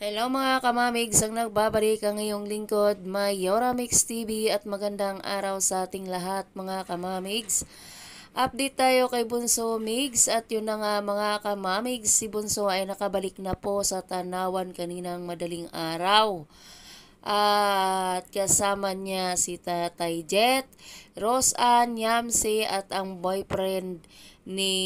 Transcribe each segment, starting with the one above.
Hello mga kamamigs, ang nagbabalik ang iyong lingkod, Mayora Mix TV at magandang araw sa ating lahat mga kamamigs. Update tayo kay Bunso Mix at yun na nga mga kamamigs, si Bunso ay nakabalik na po sa tanawan kaninang madaling araw at kasama niya si Tatay Jet, Rose Ann, Yamsi at ang boyfriend ni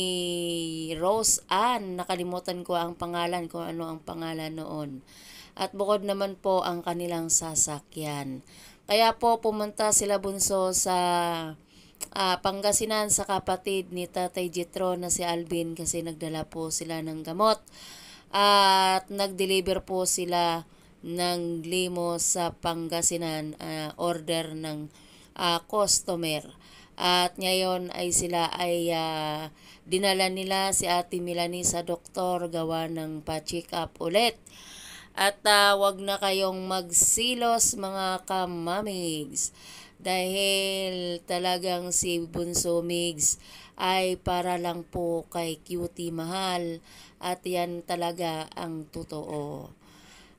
Rose Ann. Nakalimutan ko ang pangalan kung ano ang pangalan noon. At bukod naman po ang kanilang sasakyan. Kaya po pumunta sila bunso sa uh, Pangasinan sa kapatid ni Tatay Jetro na si Alvin kasi nagdala po sila ng gamot. At nag-deliver po sila ng limo sa Pangasinan uh, order ng uh, customer. At ngayon ay sila ay uh, dinala nila si Ate Melanie sa doktor gawa ng pa-check up ulit. At uh, wag na kayong magsilos mga kamamigs dahil talagang si Bunso Migs ay para lang po kay Cutie Mahal at yan talaga ang totoo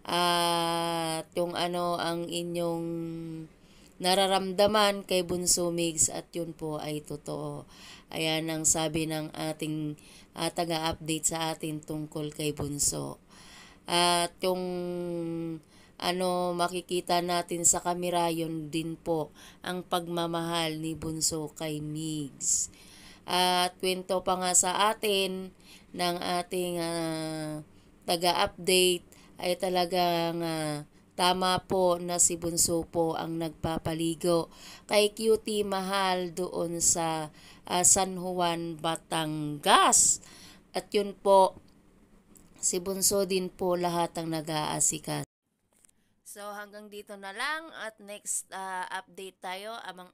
at kung ano ang inyong nararamdaman kay Bunso Migs at yun po ay totoo. Ayan ang sabi ng ating uh, taga-update sa atin tungkol kay Bunso. At yung ano makikita natin sa kamera yun din po ang pagmamahal ni Bunso kay Migs. At kwento pa nga sa atin ng ating uh, taga-update ay talagang uh, tama po na si Bunso po ang nagpapaligo kay Cutie Mahal doon sa uh, San Juan, Batangas. At yun po, si Bunso din po lahat ang nag-aasikas. So hanggang dito na lang at next uh, update tayo amang